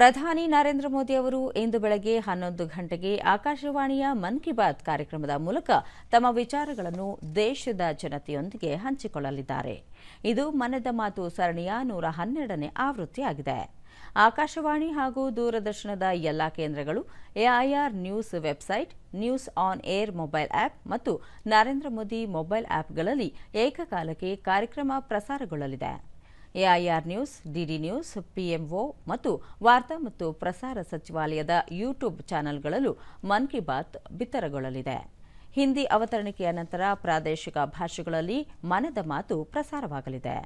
ಪ್ರಧಾನಿ ನರೇಂದ್ರ ಮೋದಿ ಅವರು ಇಂದು ಬೆಳಗ್ಗೆ ಹನ್ನೊಂದು ಗಂಟೆಗೆ ಆಕಾಶವಾಣಿಯ ಮನ್ ಕಿ ಬಾತ್ ಕಾರ್ಯಕ್ರಮದ ಮೂಲಕ ತಮ್ಮ ವಿಚಾರಗಳನ್ನು ದೇಶದ ಜನತೆಯೊಂದಿಗೆ ಹಂಚಿಕೊಳ್ಳಲಿದ್ದಾರೆ ಇದು ಮನದ ಮಾತು ಸರಣಿಯ ನೂರ ಹನ್ನೆರಡನೇ ಆವೃತ್ತಿಯಾಗಿದೆ ಆಕಾಶವಾಣಿ ಹಾಗೂ ದೂರದರ್ಶನದ ಎಲ್ಲಾ ಕೇಂದ್ರಗಳು AIR news website news on air mobile app ಮತ್ತು ನರೇಂದ್ರ ಮೋದಿ ಮೊಬೈಲ್ ಆಪ್ಗಳಲ್ಲಿ ಏಕಕಾಲಕ್ಕೆ ಕಾರ್ಯಕ್ರಮ ಪ್ರಸಾರಗೊಳ್ಳಲಿದೆ AIR news DD news PMO ಮತ್ತು ವಾರ್ತಾ ಮತ್ತು ಪ್ರಸಾರ ಸಚಿವಾಲಯದ ಯೂಟ್ಯೂಬ್ ಚಾನೆಲ್ಗಳಲ್ಲೂ ಮನ್ ಕಿ ಬಾತ್ ಬಿತ್ತರಗೊಳ್ಳಲಿದೆ ಹಿಂದಿ ಅವತರಣಿಕೆಯ ನಂತರ ಪ್ರಾದೇಶಿಕ ಭಾಷೆಗಳಲ್ಲಿ ಮನದ ಮಾತು ಪ್ರಸಾರವಾಗಲಿದೆ